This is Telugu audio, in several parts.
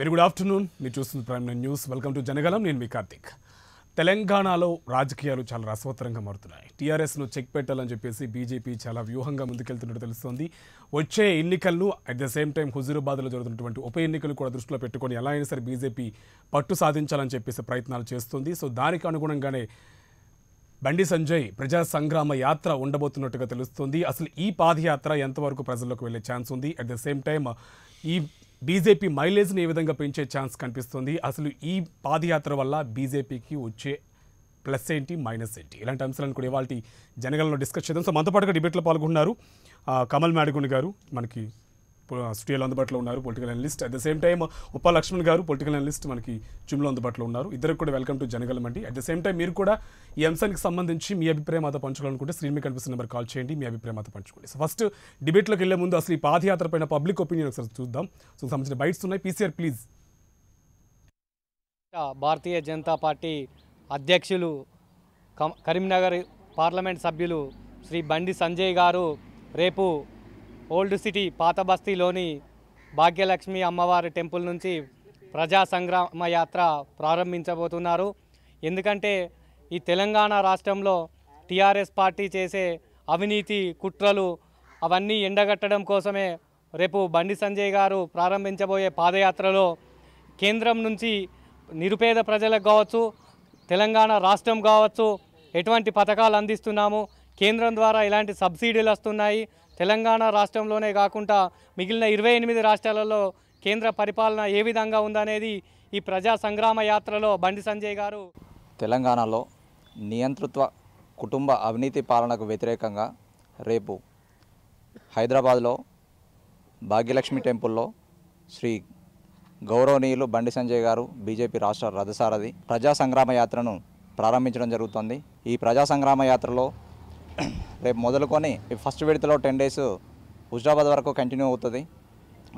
వెరీ గుడ్ ఆఫ్టర్నూన్ మీరు చూస్తుంది prime nine news welcome to Janagalam నేను మీ కార్తిక్ తెలంగాణలో రాజకీయాలు చాలా రసవత్తరంగా మారుతున్నాయి టీఆర్ఎస్ను చెక్ పెట్టాలని చెప్పేసి బీజేపీ చాలా వ్యూహంగా ముందుకెళ్తున్నట్టు తెలుస్తోంది వచ్చే ఎన్నికలను అట్ ద సేమ్ టైం హుజూరాబాద్లో జరుగుతున్నటువంటి ఉప ఎన్నికలు కూడా దృష్టిలో పెట్టుకొని ఎలా అయినా సరే బీజేపీ పట్టు సాధించాలని చెప్పేసి ప్రయత్నాలు చేస్తుంది సో దానికి అనుగుణంగానే బండి సంజయ్ ప్రజా సంగ్రామ యాత్ర ఉండబోతున్నట్టుగా తెలుస్తుంది అసలు ఈ పాదయాత్ర ఎంతవరకు ప్రజల్లోకి వెళ్ళే ఛాన్స్ ఉంది అట్ ద సేమ్ టైం ఈ బీజేపీ మైలేజ్ని ఏ విధంగా పెంచే ఛాన్స్ కనిపిస్తుంది అసలు ఈ పాదయాత్ర వల్ల బీజేపీకి వచ్చే ప్లస్ ఏంటి మైనస్ ఏంటి ఇలాంటి అంశాలను కూడా ఇవాళ జనగలను డిస్కస్ చేద్దాం సో మనతో పాటుగా డిబేట్లో పాల్గొన్నారు కమల్ మేడగుండ్ గారు మనకి స్టూడియోలో అందుబాటులో ఉన్నారు political analyst at the same time ఉపా లక్ష్మణ్ గారు పొలిటికల్ అనలిస్ట్ మనకి జిమ్లో అందుబాటులో ఉన్నారు ఇద్దరు కూడా వెల్కమ్ టు జనగలమండి అట్ ద సేమ్ టైం మీరు కూడా ఈ అంశానికి సంబంధించి మీ అభిప్రాయం అత పంచుకోవాలనుకుంటే స్క్రీన్ మీద కనిపిస్తున్న నెంబర్ కాల్ చేయండి మీ అభిప్రాయం అత పంచుకోండి సో ఫస్ట్ డిబేట్లోకి వెళ్లే ముందు అసలు ఈ పాదయాత్ర పైన పబ్లిక్ ఒపీనియన్ ఒకసారి చూద్దాం సో సంబంధించిన బైట్స్ ఉన్నాయి PCR please Bharatiya Janata party అధ్యక్షులు కరీంనగర్ పార్లమెంట్ సభ్యులు శ్రీ బండి సంజయ్ గారు రేపు ఓల్డ్ సిటీ పాత బస్తీలోని భాగ్యలక్ష్మి అమ్మవారి టెంపుల్ నుంచి ప్రజా సంగ్రామ యాత్ర ప్రారంభించబోతున్నారు ఎందుకంటే ఈ తెలంగాణ రాష్ట్రంలో టీఆర్ఎస్ పార్టీ చేసే అవినీతి కుట్రలు అవన్నీ ఎండగట్టడం కోసమే రేపు బండి సంజయ్ గారు ప్రారంభించబోయే పాదయాత్రలో కేంద్రం నుంచి నిరుపేద ప్రజలకు కావచ్చు తెలంగాణ రాష్ట్రం కావచ్చు ఎటువంటి పథకాలు అందిస్తున్నాము కేంద్రం ద్వారా ఇలాంటి సబ్సిడీలు వస్తున్నాయి తెలంగాణ రాష్ట్రంలోనే కాకుండా మిగిలిన ఇరవై ఎనిమిది రాష్ట్రాలలో కేంద్ర పరిపాలన ఏ విధంగా ఉందనేది ఈ ప్రజా సంగ్రామ యాత్రలో బండి సంజయ్ గారు తెలంగాణలో నియంతృత్వ కుటుంబ అవినీతి పాలనకు వ్యతిరేకంగా రేపు హైదరాబాద్లో భాగ్యలక్ష్మి టెంపుల్లో శ్రీ గౌరవనీయులు బండి సంజయ్ గారు బీజేపీ రాష్ట్ర రథసారథి ప్రజా సంగ్రామ యాత్రను ప్రారంభించడం జరుగుతుంది ఈ ప్రజా సంగ్రామ యాత్రలో రేపు మొదలుకొని ఫస్ట్ విడతలో టెన్ డేస్ హుజరాబాద్ వరకు కంటిన్యూ అవుతుంది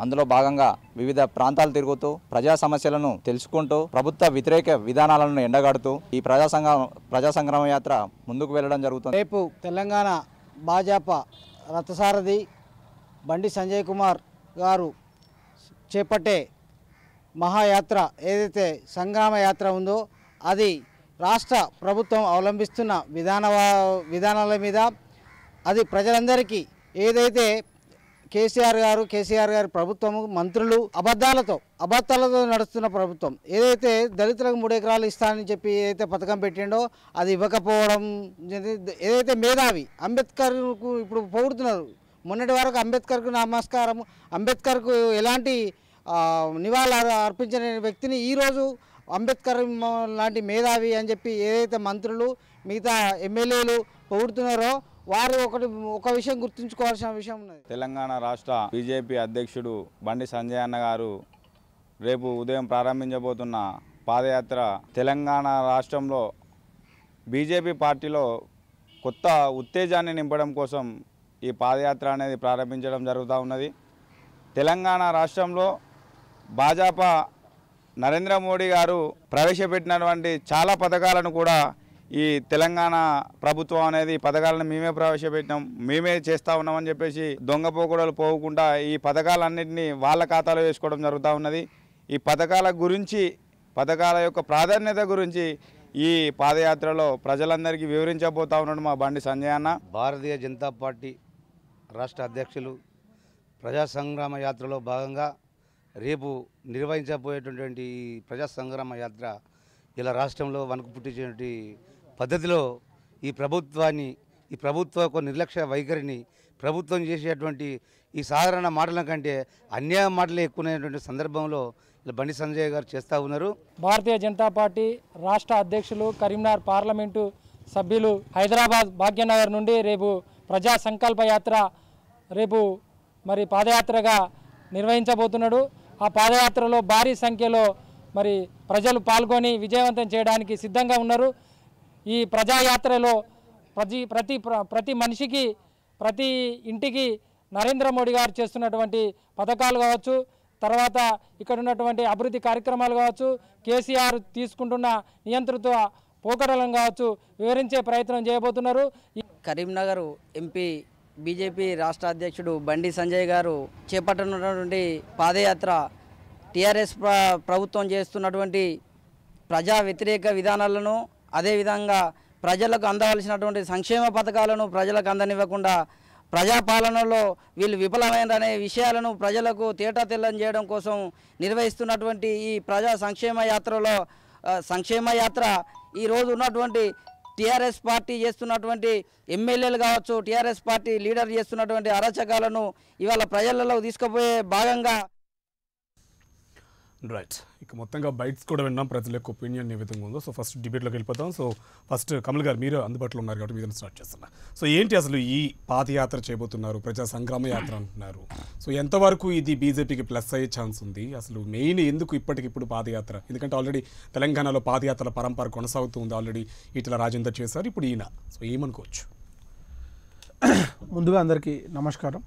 అందులో భాగంగా వివిధ ప్రాంతాలు తిరుగుతూ ప్రజా సమస్యలను తెలుసుకుంటూ ప్రభుత్వ వ్యతిరేక విధానాలను ఎండగడుతూ ఈ ప్రజా సంఘ ప్రజా సంగ్రామ యాత్ర ముందుకు వెళ్ళడం జరుగుతుంది రేపు తెలంగాణ భాజపా రథసారథి బండి సంజయ్ కుమార్ గారు చేపట్టే మహాయాత్ర ఏదైతే సంగ్రామ యాత్ర ఉందో అది రాష్ట్ర ప్రభుత్వం అవలంబిస్తున్న విధాన విధానాల మీద అది ప్రజలందరికీ ఏదైతే కేసీఆర్ గారు కేసీఆర్ గారి ప్రభుత్వము మంత్రులు అబద్ధాలతో అబద్ధాలతో నడుస్తున్న ప్రభుత్వం ఏదైతే దళితులకు మూడు ఎకరాలు ఇస్తానని చెప్పి ఏదైతే పథకం పెట్టిండో అది ఇవ్వకపోవడం ఏదైతే మేధావి అంబేద్కర్కు ఇప్పుడు పోగుడుతున్నారు మొన్నటి వరకు అంబేద్కర్కు నమస్కారం అంబేద్కర్కు ఎలాంటి నివాళులు అర్పించిన వ్యక్తిని ఈరోజు అంబేద్కర్ లాంటి మేధావి అని చెప్పి ఏదైతే మంత్రులు మిగతా ఎమ్మెల్యేలు పొగుడుతున్నారో వారు ఒకటి ఒక విషయం గుర్తుంచుకోవాల్సిన విషయం ఉన్నది తెలంగాణ రాష్ట్ర బీజేపీ అధ్యక్షుడు బండి సంజయ్ అన్న గారు రేపు ఉదయం ప్రారంభించబోతున్న పాదయాత్ర తెలంగాణ రాష్ట్రంలో బీజేపీ పార్టీలో కొత్త ఉత్తేజాన్ని నింపడం కోసం ఈ పాదయాత్ర అనేది ప్రారంభించడం జరుగుతూ ఉన్నది తెలంగాణ రాష్ట్రంలో భాజపా నరేంద్ర మోడీ గారు ప్రవేశపెట్టినటువంటి చాలా పథకాలను కూడా ఈ తెలంగాణ ప్రభుత్వం అనేది పథకాలను మేమే ప్రవేశపెట్టినాం మేమే చేస్తూ ఉన్నామని చెప్పేసి దొంగ పోకూడలు పోకుండా ఈ పథకాలన్నింటినీ వాళ్ళ ఖాతాలో వేసుకోవడం జరుగుతూ ఉన్నది ఈ పథకాల గురించి పథకాల యొక్క ప్రాధాన్యత గురించి ఈ పాదయాత్రలో ప్రజలందరికీ వివరించబోతా ఉన్నాడు మా బండి సంజయ్ అన్న భారతీయ జనతా పార్టీ రాష్ట్ర అధ్యక్షులు ప్రజా సంగ్రామ యాత్రలో భాగంగా రేపు నిర్వహించబోయేటటువంటి ఈ ప్రజా సంగ్రామ యాత్ర ఇలా రాష్ట్రంలో వనకు పుట్టించినటువంటి పద్ధతిలో ఈ ప్రభుత్వాన్ని ఈ ప్రభుత్వ నిర్లక్ష్య వైఖరిని ప్రభుత్వం చేసేటువంటి ఈ సాధారణ మాటల కంటే అన్యాయ మాటలే ఎక్కువైనటువంటి సందర్భంలో ఇలా బండి సంజయ్ గారు చేస్తూ ఉన్నారు భారతీయ జనతా పార్టీ రాష్ట్ర అధ్యక్షులు కరీంనగర్ పార్లమెంటు సభ్యులు హైదరాబాద్ భాగ్యనగర్ నుండి రేపు ప్రజా సంకల్ప యాత్ర రేపు మరి పాదయాత్రగా నిర్వహించబోతున్నాడు ఆ పాదయాత్రలో భారీ సంఖ్యలో మరి ప్రజలు పాల్గొని విజయవంతం చేయడానికి సిద్ధంగా ఉన్నారు ఈ ప్రజాయాత్రలో ప్రతి ప్రతి ప్రతి మనిషికి ప్రతి ఇంటికి నరేంద్ర మోడీ గారు చేస్తున్నటువంటి పథకాలు కావచ్చు తర్వాత ఇక్కడ ఉన్నటువంటి అభివృద్ధి కార్యక్రమాలు కావచ్చు కేసీఆర్ తీసుకుంటున్న నియంత్రిత పోకడలను కావచ్చు వివరించే ప్రయత్నం చేయబోతున్నారు కరీంనగర్ ఎంపీ బీజేపీ రాష్ట్ర అధ్యక్షుడు బండి సంజయ్ గారు చేపట్టనున్నటువంటి పాదయాత్ర టీఆర్ఎస్ ప్రభుత్వం చేస్తున్నటువంటి ప్రజా వ్యతిరేక విధానాలను అదేవిధంగా ప్రజలకు అందవలసినటువంటి సంక్షేమ పథకాలను ప్రజలకు అందనివ్వకుండా ప్రజాపాలనలో వీళ్ళు విఫలమైందనే విషయాలను ప్రజలకు తేటా తెల్లం చేయడం కోసం నిర్వహిస్తున్నటువంటి ఈ ప్రజా సంక్షేమ యాత్రలో సంక్షేమ యాత్ర ఈరోజు ఉన్నటువంటి టీఆర్ఎస్ పార్టీ చేస్తున్నటువంటి ఎమ్మెల్యేలు కావచ్చు టీఆర్ఎస్ పార్టీ లీడర్ చేస్తున్నటువంటి అరాచకాలను ఇవాళ ప్రజలలో తీసుకుపోయే భాగంగా రైట్ ఇక మొత్తంగా బైట్స్ కూడా విన్నాం ప్రజల యొక్క ఒపీనియన్ ఏ విధంగా ఉందో సో ఫస్ట్ డిబేట్లోకి వెళ్ళిపోతాం సో ఫస్ట్ కమల్ గారు మీరు అందుబాటులో ఉన్నారు కాబట్టి మీరు స్టార్ట్ చేస్తున్నా సో ఏంటి అసలు ఈ పాదయాత్ర చేయబోతున్నారు ప్రజా సంగ్రామ యాత్ర అంటున్నారు సో ఎంతవరకు ఇది బీజేపీకి ప్లస్ అయ్యే ఛాన్స్ ఉంది అసలు మెయిన్ ఎందుకు ఇప్పటికిప్పుడు పాదయాత్ర ఎందుకంటే ఆల్రెడీ తెలంగాణలో పాదయాత్రల పరంపర కొనసాగుతుంది ఆల్రెడీ ఈటల రాజేందర్ చేశారు ఇప్పుడు ఈయన సో ఏమనుకోవచ్చు ముందుగా అందరికీ నమస్కారం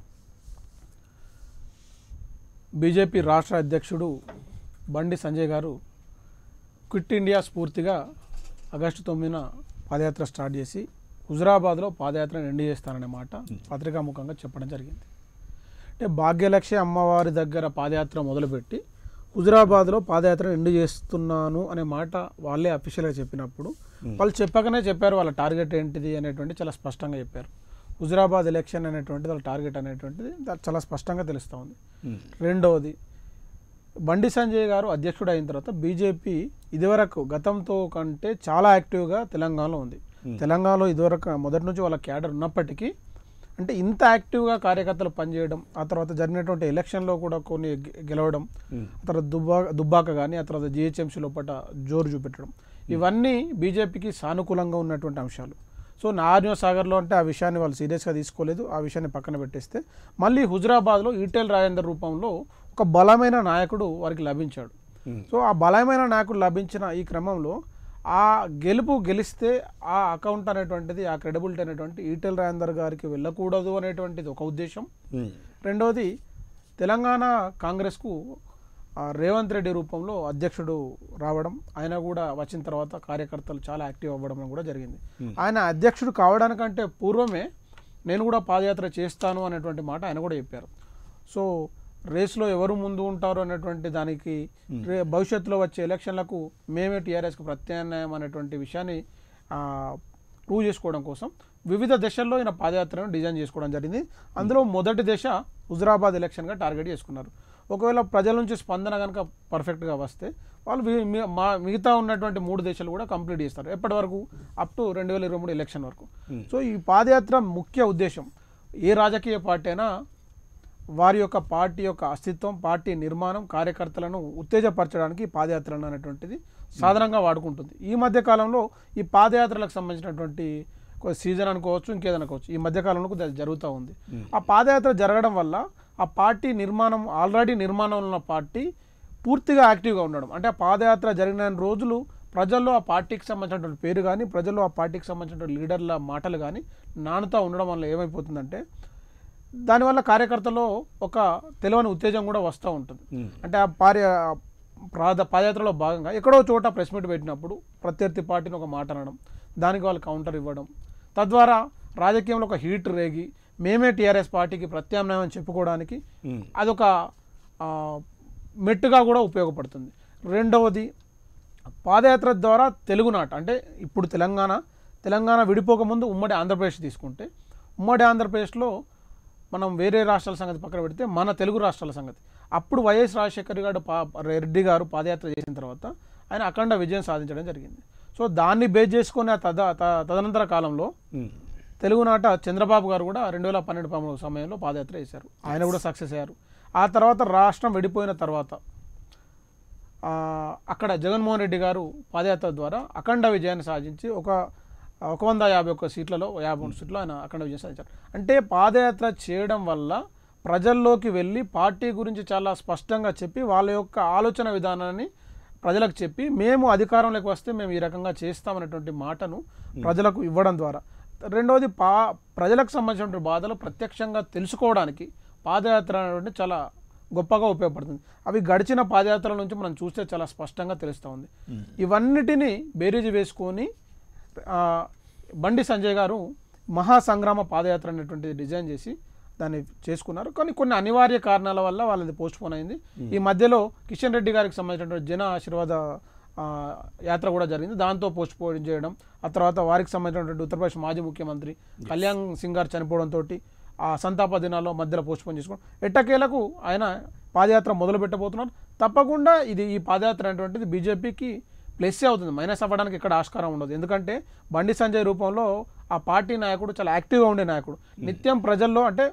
బీజేపీ రాష్ట్ర అధ్యక్షుడు బండి సంజయ్ గారు క్విట్ ఇండియా స్ఫూర్తిగా ఆగస్టు తొమ్మిదిన పాదయాత్ర స్టార్ట్ చేసి హుజరాబాద్లో పాదయాత్రను ఎండి చేస్తారనే మాట పత్రికాముఖంగా చెప్పడం జరిగింది అంటే భాగ్యలక్ష్మి అమ్మవారి దగ్గర పాదయాత్ర మొదలుపెట్టి హుజరాబాద్లో పాదయాత్ర ఎండి చేస్తున్నాను అనే మాట వాళ్ళే అఫీషియల్గా చెప్పినప్పుడు వాళ్ళు చెప్పకనే చెప్పారు వాళ్ళ టార్గెట్ ఏంటిది అనేటువంటి చాలా స్పష్టంగా చెప్పారు హుజరాబాద్ ఎలక్షన్ అనేటువంటిది వాళ్ళ టార్గెట్ అనేటువంటిది చాలా స్పష్టంగా తెలుస్తూ ఉంది రెండవది బండి సంజయ్ గారు అధ్యక్షుడు అయిన తర్వాత బీజేపీ ఇదివరకు గతంతో కంటే చాలా యాక్టివ్గా తెలంగాణలో ఉంది తెలంగాణలో ఇదివరకు మొదటి నుంచి వాళ్ళ క్యాడర్ ఉన్నప్పటికీ అంటే ఇంత యాక్టివ్గా కార్యకర్తలు పనిచేయడం ఆ తర్వాత జరిగినటువంటి ఎలక్షన్లో కూడా కొన్ని గెలవడం ఆ తర్వాత దుబ్బా దుబ్బాక కానీ ఆ తర్వాత జిహెచ్ఎంసీ లోపల జోరు చూపెట్టడం ఇవన్నీ బీజేపీకి సానుకూలంగా ఉన్నటువంటి అంశాలు సో నార్యో సాగర్లో అంటే ఆ విషయాన్ని వాళ్ళు సీరియస్గా తీసుకోలేదు ఆ విషయాన్ని పక్కన పెట్టేస్తే మళ్ళీ హుజరాబాద్లో ఈటెల్ రాజేందర్ రూపంలో ఒక బలమైన నాయకుడు వారికి లభించాడు సో ఆ బలమైన నాయకుడు లభించిన ఈ క్రమంలో ఆ గెలుపు గెలిస్తే ఆ అకౌంట్ అనేటువంటిది ఆ క్రెడిబిలిటీ అనేటువంటి ఈటెల్ రాయందర్ గారికి వెళ్ళకూడదు అనేటువంటిది ఒక ఉద్దేశం రెండవది తెలంగాణ కాంగ్రెస్కు రేవంత్ రెడ్డి రూపంలో అధ్యక్షుడు రావడం ఆయన కూడా వచ్చిన తర్వాత కార్యకర్తలు చాలా యాక్టివ్ అవ్వడం కూడా జరిగింది ఆయన అధ్యక్షుడు కావడానికంటే పూర్వమే నేను కూడా పాదయాత్ర చేస్తాను అనేటువంటి మాట ఆయన కూడా చెప్పారు సో రేస్లో ఎవరు ముందు ఉంటారు అనేటువంటి దానికి భవిష్యత్తులో వచ్చే ఎలక్షన్లకు మేమే టీఆర్ఎస్కి ప్రత్యామ్నాయం అనేటువంటి విషయాన్ని ప్రూవ్ చేసుకోవడం కోసం వివిధ దశల్లో ఈయన పాదయాత్రను డిజైన్ చేసుకోవడం జరిగింది అందులో మొదటి దశ హుజరాబాద్ ఎలక్షన్గా టార్గెట్ చేసుకున్నారు ఒకవేళ ప్రజల నుంచి స్పందన కనుక పర్ఫెక్ట్గా వస్తే వాళ్ళు మా మిగతా ఉన్నటువంటి మూడు దేశాలు కూడా కంప్లీట్ చేస్తారు ఎప్పటి వరకు అప్ టు రెండు వేల ఇరవై మూడు ఎలక్షన్ వరకు సో ఈ పాదయాత్ర ముఖ్య ఉద్దేశం ఏ రాజకీయ పార్టీ అయినా వారి యొక్క పార్టీ యొక్క అస్తిత్వం పార్టీ నిర్మాణం కార్యకర్తలను ఉత్తేజపరచడానికి పాదయాత్రలు అనేటువంటిది సాధారణంగా వాడుకుంటుంది ఈ మధ్య కాలంలో ఈ పాదయాత్రలకు సంబంధించినటువంటి సీజన్ అనుకోవచ్చు ఇంకేదైనా అనుకోవచ్చు ఈ మధ్యకాలంలో జరుగుతూ ఉంది ఆ పాదయాత్ర జరగడం వల్ల ఆ పార్టీ నిర్మాణం ఆల్రెడీ నిర్మాణంలో ఉన్న పార్టీ పూర్తిగా యాక్టివ్గా ఉండడం అంటే ఆ పాదయాత్ర జరిగిన రోజులు ప్రజల్లో ఆ పార్టీకి సంబంధించినటువంటి పేరు కానీ ప్రజల్లో ఆ పార్టీకి సంబంధించినటువంటి లీడర్ల మాటలు కానీ నానుతా ఉండడం వల్ల ఏమైపోతుందంటే దానివల్ల కార్యకర్తలో ఒక తెలియని ఉత్తేజం కూడా వస్తూ ఉంటుంది అంటే ఆ పార్య ప్రాద పాదయాత్రలో భాగంగా ఎక్కడో చోట ప్రెస్ మీట్ పెట్టినప్పుడు ప్రత్యర్థి పార్టీని ఒక మాట అనడం దానికి వాళ్ళు కౌంటర్ ఇవ్వడం తద్వారా రాజకీయంలో ఒక హీట్ రేగి మేమే టీఆర్ఎస్ పార్టీకి ప్రత్యామ్నాయం చెప్పుకోవడానికి అదొక మెట్టుగా కూడా ఉపయోగపడుతుంది రెండవది పాదయాత్ర ద్వారా తెలుగునాట అంటే ఇప్పుడు తెలంగాణ తెలంగాణ విడిపోకముందు ఉమ్మడి ఆంధ్రప్రదేశ్ తీసుకుంటే ఉమ్మడి ఆంధ్రప్రదేశ్లో మనం వేరే రాష్ట్రాల సంగతి పక్కన పెడితే మన తెలుగు రాష్ట్రాల సంగతి అప్పుడు వైఎస్ రాజశేఖర్ గారు రెడ్డి గారు పాదయాత్ర చేసిన తర్వాత ఆయన అఖండ విజయం సాధించడం జరిగింది సో దాన్ని బేస్ చేసుకుని ఆ తద తదనంతర కాలంలో తెలుగునాట చంద్రబాబు గారు కూడా రెండు వేల పన్నెండు పదమూడు సమయంలో పాదయాత్ర చేశారు ఆయన కూడా సక్సెస్ అయ్యారు ఆ తర్వాత రాష్ట్రం విడిపోయిన తర్వాత అక్కడ జగన్మోహన్ రెడ్డి గారు పాదయాత్ర ద్వారా అఖండ విజయాన్ని సాధించి ఒక ఒక వంద యాభై ఒక్క సీట్లలో యాభై మూడు సీట్లు ఆయన అఖండ విజయం సాధించారు అంటే పాదయాత్ర చేయడం వల్ల ప్రజల్లోకి వెళ్ళి పార్టీ గురించి చాలా స్పష్టంగా చెప్పి వాళ్ళ యొక్క ఆలోచన విధానాన్ని ప్రజలకు చెప్పి మేము అధికారంలోకి వస్తే మేము ఈ రకంగా చేస్తామనేటువంటి మాటను ప్రజలకు ఇవ్వడం ద్వారా రెండవది పా ప్రజలకు సంబంధించినటువంటి బాధలు ప్రత్యక్షంగా తెలుసుకోవడానికి పాదయాత్ర అనేటువంటి చాలా గొప్పగా ఉపయోగపడుతుంది అవి గడిచిన పాదయాత్రల నుంచి మనం చూస్తే చాలా స్పష్టంగా తెలుస్తూ ఉంది ఇవన్నిటినీ బేరీజు వేసుకొని బండి సంజయ్ గారు మహాసంగ్రామ పాదయాత్ర అనేటువంటిది డిజైన్ చేసి దాన్ని చేసుకున్నారు కానీ కొన్ని అనివార్య కారణాల వల్ల వాళ్ళది పోస్ట్పోన్ అయింది ఈ మధ్యలో కిషన్ రెడ్డి గారికి సంబంధించినటువంటి జన ఆశీర్వాద యాత్ర కూడా జరిగింది దాంతో పోస్ట్పోన్ చేయడం ఆ తర్వాత వారికి సంబంధించినటువంటి ఉత్తరప్రదేశ్ మాజీ ముఖ్యమంత్రి కళ్యాణ్ సింగ్ గారు చనిపోవడంతో ఆ సంతాప దినాల్లో మధ్యలో పోస్ట్పోన్ చేసుకోవడం ఎట్టకేలకు ఆయన పాదయాత్ర మొదలు పెట్టబోతున్నారు తప్పకుండా ఇది ఈ పాదయాత్ర అనేటువంటిది బీజేపీకి ప్లస్సే అవుతుంది మైనస్ అవ్వడానికి ఇక్కడ ఆస్కారం ఉండదు ఎందుకంటే బండి సంజయ్ రూపంలో ఆ పార్టీ నాయకుడు చాలా యాక్టివ్గా ఉండే నాయకుడు hmm. నిత్యం ప్రజల్లో అంటే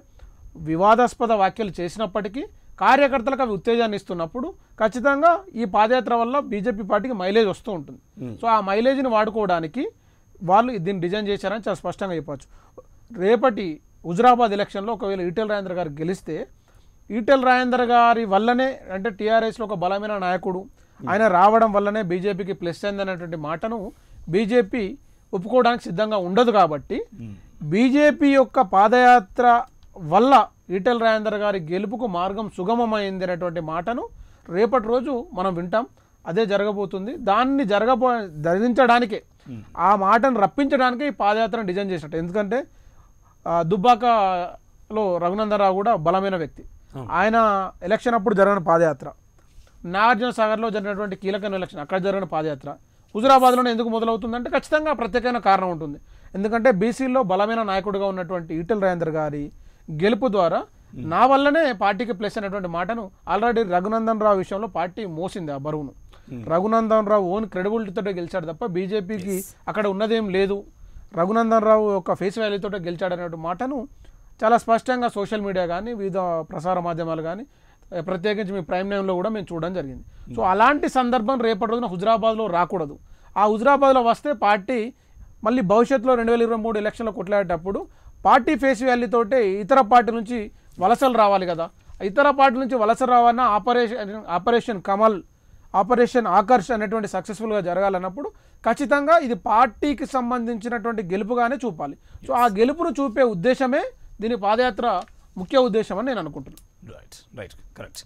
వివాదాస్పద వ్యాఖ్యలు చేసినప్పటికీ కార్యకర్తలకు అవి ఉత్తేజాన్ని ఇస్తున్నప్పుడు ఖచ్చితంగా ఈ పాదయాత్ర వల్ల బీజేపీ పార్టీకి మైలేజ్ వస్తూ ఉంటుంది hmm. సో ఆ మైలేజ్ని వాడుకోవడానికి వాళ్ళు దీన్ని డిజైన్ చేశారని చాలా స్పష్టంగా చెప్పచ్చు రేపటి హుజరాబాద్ ఎలక్షన్లో ఒకవేళ ఈటెల్ రాజేంద్ర గారు గెలిస్తే ఈటెల్ రాజేంద్ర గారి వల్లనే అంటే టీఆర్ఎస్లో ఒక బలమైన నాయకుడు ఆయన రావడం వల్లనే బీజేపీకి ప్లస్ అయిందనేటువంటి మాటను బీజేపీ ఒప్పుకోవడానికి సిద్ధంగా ఉండదు కాబట్టి బీజేపీ యొక్క పాదయాత్ర వల్ల ఈటెల రాజేందర్ గారి గెలుపుకు మార్గం సుగమమైంది అనేటువంటి మాటను రేపటి రోజు మనం వింటాం అదే జరగబోతుంది దాన్ని జరగబో ధరించడానికే ఆ మాటను రప్పించడానికే ఈ పాదయాత్రను డిజైన్ చేసినట్టు ఎందుకంటే దుబ్బాకలో రఘునందరావు కూడా బలమైన వ్యక్తి ఆయన ఎలక్షన్ అప్పుడు జరగని పాదయాత్ర నాగార్జున సాగర్లో జరిగినటువంటి కీలక నిర్లక్ష్యం అక్కడ జరిగిన పాదయాత్ర హుజురాబాద్లోనే ఎందుకు మొదలవుతుందంటే ఖచ్చితంగా ప్రత్యేకమైన కారణం ఉంటుంది ఎందుకంటే బీసీలో బలమైన నాయకుడిగా ఉన్నటువంటి ఈటెల్ రాజేందర్ గారి గెలుపు ద్వారా నా వల్లనే పార్టీకి ప్లస్ అనేటువంటి మాటను ఆల్రెడీ రఘునందన్ రావు విషయంలో పార్టీ మోసింది ఆ బరువును రఘునందన్ రావు ఓన్ క్రెడిబిలిటీతో గెలిచాడు తప్ప బీజేపీకి అక్కడ ఉన్నదేం లేదు రఘునందన్ రావు యొక్క ఫేస్ వాల్యూతో గెలిచాడు అనేటువంటి మాటను చాలా స్పష్టంగా సోషల్ మీడియా కానీ వివిధ ప్రసార మాధ్యమాలు కానీ ప్రత్యేకించి మీ ప్రైమ్ టైంలో కూడా మేము చూడడం జరిగింది hmm. సో అలాంటి సందర్భం రేపటి రోజున హుజరాబాద్లో రాకూడదు ఆ హుజరాబాద్లో వస్తే పార్టీ మళ్ళీ భవిష్యత్తులో రెండు వేల ఇరవై మూడు ఎలక్షన్లో కొట్లాడేటప్పుడు పార్టీ ఫేస్ వ్యాలీతోటే ఇతర పార్టీ నుంచి వలసలు రావాలి కదా ఇతర పార్టీ నుంచి వలస రావాలన్నా operation operation Kamal operation Akarsh అనేటువంటి సక్సెస్ఫుల్గా జరగాలన్నప్పుడు ఖచ్చితంగా ఇది పార్టీకి సంబంధించినటువంటి గెలుపుగానే చూపాలి సో ఆ గెలుపును చూపే ఉద్దేశమే దీని పాదయాత్ర ముఖ్య ఉద్దేశం అని నేను అనుకుంటున్నాను Right, right, correct.